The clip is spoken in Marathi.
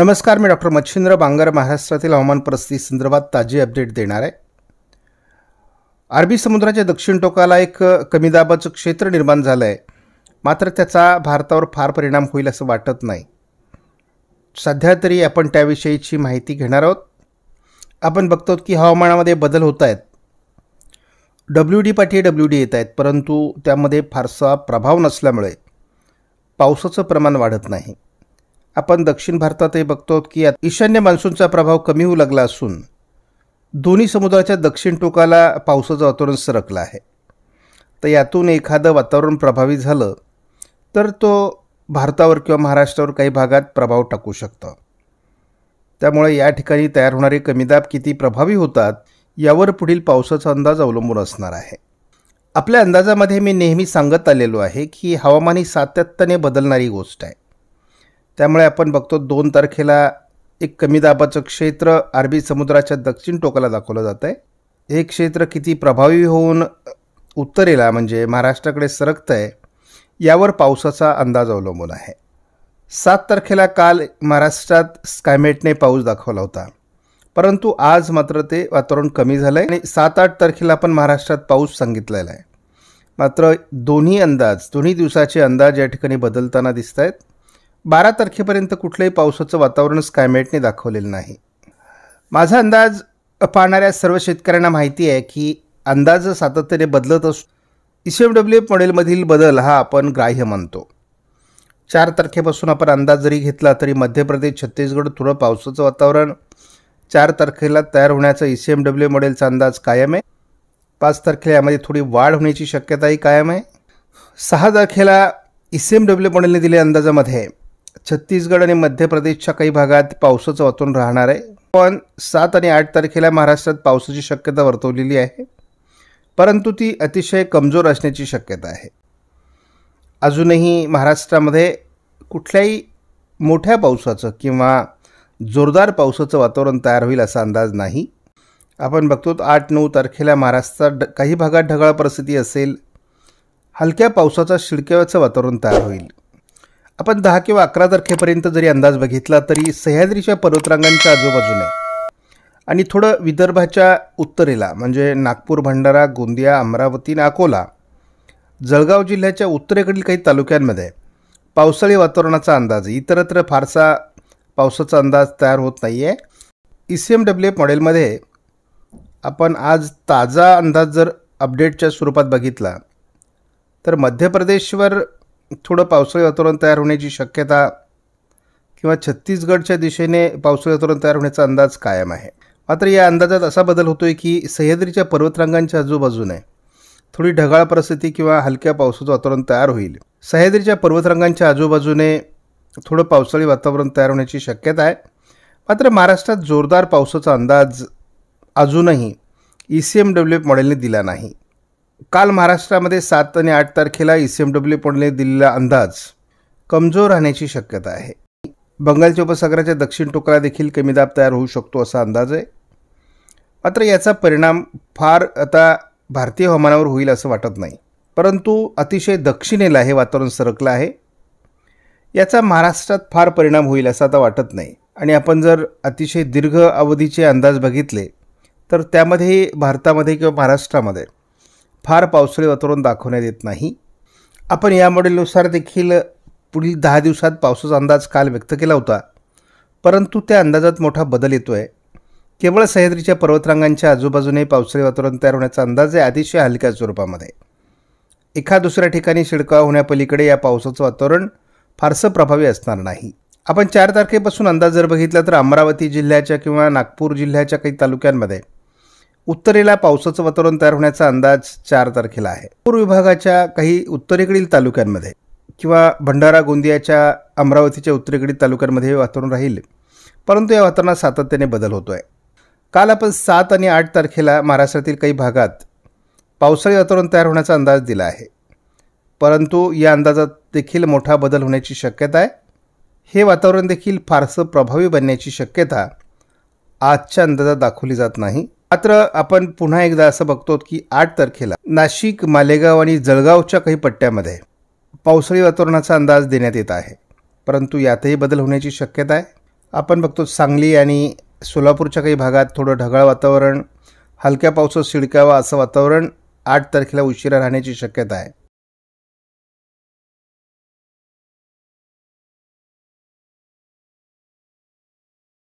नमस्कार मी डॉक्टर मच्छिंद्र बांगर महाराष्ट्रातील हवामान परिस्थिती संदर्भात ताजी अपडेट देणार आहे अरबी समुद्राच्या दक्षिण टोकाला एक कमी दाबाचं क्षेत्र निर्माण झालं आहे मात्र त्याचा भारतावर फार परिणाम होईल असं वाटत नाही सध्या तरी आपण त्याविषयीची माहिती घेणार आहोत आपण बघतो की हवामानामध्ये बदल होत आहेत डब्ल्यू डी पाठी डब्ल्यू डी येत आहेत परंतु त्यामध्ये फारसा प्रभाव नसल्यामुळे पावसाचं प्रमाण वाढत नाही आपण दक्षिण भारतातही बघतो की ईशान्य मान्सूनचा प्रभाव कमी होऊ लागला असून दोन्ही समुद्राच्या दक्षिण टोकाला पावसाचं वातावरण सरकलं आहे तर यातून एखादं वातावरण प्रभावी झालं तर तो भारतावर किंवा महाराष्ट्रावर काही भागात प्रभाव टाकू शकतो त्यामुळे या ठिकाणी तयार होणारे कमीदाब किती प्रभावी होतात यावर पुढील पावसाचा अंदाज अवलंबून असणार आहे आपल्या अंदाजामध्ये मी नेहमी सांगत आलेलो आहे की हवामान ही सातत्याने बदलणारी गोष्ट आहे त्यामुळे आपण बघतो दोन तारखेला एक कमी दाबाचं क्षेत्र अरबी समुद्राच्या दक्षिण टोकाला दाखवलं जात आहे हे क्षेत्र किती प्रभावी होऊन उत्तरेला म्हणजे महाराष्ट्राकडे सरकतं आहे यावर पावसाचा अंदाज अवलंबून आहे सात तारखेला काल महाराष्ट्रात स्कायमेटने पाऊस दाखवला होता परंतु आज मात्र ते वातावरण कमी झालं आहे आणि सात आठ तारखेला पण महाराष्ट्रात पाऊस सांगितलेला आहे मात्र दोन्ही अंदाज दोन्ही दिवसाचे अंदाज या ठिकाणी बदलताना दिसत आहेत बारा तारखेपर्यंत कुठलंही पावसाचं वातावरणच स्कायमेटने दाखवलेलं नाही माझा अंदाज पाहणाऱ्या सर्व शेतकऱ्यांना माहिती आहे की अंदाज सातत्याने बदलत असतो ई सी एम डब्ल्यू मॉडेलमधील बदल हा आपण ग्राह्य मानतो चार तारखेपासून आपण अंदाज जरी घेतला तरी मध्य प्रदेश छत्तीसगड थोडं पावसाचं वातावरण चार तारखेला तयार होण्याचा E e C M W मॉडेलचा अंदाज कायम आहे पाच तारखेला यामध्ये थोडी वाढ होण्याची शक्यताही कायम आहे सहा तारखेला ई सी एम डब्ल्यू मॉडेलने दिलेल्या अंदाजामध्ये छत्तीसगड आणि मध्य प्रदेशच्या काही भागात पावसाचं वातावरण राहणार आहे पण सात आणि आठ तारखेला महाराष्ट्रात पावसाची शक्यता वर्तवलेली आहे परंतु ती अतिशय कमजोर असण्याची शक्यता आहे अजूनही महाराष्ट्रामध्ये कुठल्याही मोठ्या पावसाचं किंवा जोरदार पावसाचं वातावरण तयार होईल असा अंदाज नाही आपण बघतो आठ नऊ तारखेला महाराष्ट्रात काही भागात ढगाळ परिस्थिती असेल हलक्या पावसाचा शिडक्याचं वातावरण तयार होईल आपण दहा किंवा अकरा तारखेपर्यंत जरी अंदाज बघितला तरी सह्याद्रीच्या पर्वतरांगांच्या आजूबाजूने आणि थोडं विदर्भाच्या उत्तरेला म्हणजे नागपूर भंडारा गोंदिया अमरावती आणि अकोला जळगाव जिल्ह्याच्या उत्तरेकडील काही तालुक्यांमध्ये पावसाळी वातावरणाचा अंदाज इतरत्र फारसा पावसाचा अंदाज तयार होत नाही आहे E C M W F मॉडेलमध्ये आपण आज ताजा अंदाज जर अपडेटच्या स्वरूपात बघितला तर मध्य प्रदेशवर थोडं पावसाळी वातावरण तयार होण्याची शक्यता किंवा छत्तीसगडच्या दिशेने पावसाळी वातावरण तयार होण्याचा अंदाज कायम आहे मात्र या अंदाजात असा बदल होतो आहे की सह्याद्रीच्या पर्वतरांगांच्या आजूबाजूने थोडी ढगाळ परिस्थिती किंवा हलक्या पावसाचं वातावरण तयार होईल सह्याद्रीच्या पर्वतरांगांच्या आजूबाजूने थोडं पावसाळी वातावरण तयार होण्याची शक्यता आहे मात्र महाराष्ट्रात जोरदार पावसाचा अंदाज अजूनही E C M W F मॉडेलने दिला नाही काल महाराष्ट्रामध्ये सात आणि आठ तारखेला ई सी एम डब्ल्यू पडले दिलेला अंदाज कमजोर राहण्याची शक्यता आहे बंगालच्या उपसागराच्या दक्षिण टोकाला देखील कमी दाब तयार होऊ शकतो असा अंदाज आहे मात्र याचा परिणाम फार आता भारतीय हवामानावर होईल असं वाटत नाही परंतु अतिशय दक्षिणेला हे वातावरण सरकलं आहे याचा महाराष्ट्रात फार परिणाम होईल असं आता वाटत नाही आणि आपण जर अतिशय दीर्घ अवधीचे अंदाज बघितले तर त्यामध्ये भारतामध्ये किंवा महाराष्ट्रामध्ये फार पावसाळी वातावरण दाखवण्यात येत नाही आपण या मॉडेलनुसार देखील पुढील दहा दिवसात पावसाचा अंदाज काल व्यक्त केला होता परंतु त्या अंदाजात मोठा बदल येतो आहे केवळ सह्याद्रीच्या पर्वतरांगांच्या आजूबाजूने पावसाळी वातावरण तयार होण्याचा अंदाज आहे अतिशय हलक्या स्वरूपामध्ये एका दुसऱ्या ठिकाणी शिडकाव होण्यापलीकडे या पावसाचं वातावरण फारसं प्रभावी असणार नाही आपण चार तारखेपासून अंदाज जर बघितला तर अमरावती जिल्ह्याच्या किंवा नागपूर जिल्ह्याच्या काही तालुक्यांमध्ये उत्तरेला पावसाचं वातावरण तयार होण्याचा अंदाज चार तारखेला आहे पूर्व विभागाच्या काही उत्तरेकडील तालुक्यांमध्ये किंवा भंडारा गोंदियाच्या अमरावतीच्या उत्तरेकडील तालुक्यांमध्ये हे वातावरण राहील परंतु या वातावरणात सातत्याने बदल होतो आहे काल आपण सात आणि आठ तारखेला महाराष्ट्रातील काही भागात पावसाळी वातावरण तयार होण्याचा अंदाज दिला आहे परंतु या अंदाजात देखील मोठा बदल होण्याची शक्यता आहे हे वातावरण देखील फारसं प्रभावी बनण्याची शक्यता आजच्या अंदाजात दाखवली जात नाही मात्र आपण पुन्हा एकदा असं बघतो की आठ तारखेला नाशिक मालेगाव आणि जळगावच्या काही पट्ट्यामध्ये पावसाळी वातावरणाचा अंदाज देण्यात येत आहे परंतु यातही बदल होण्याची शक्यता आहे आपण बघतो सांगली आणि सोलापूरच्या काही भागात थोडं ढगाळ वातावरण हलक्या पावसात शिडकावा असं वातावरण आठ तारखेला उशिरा राहण्याची शक्यता आहे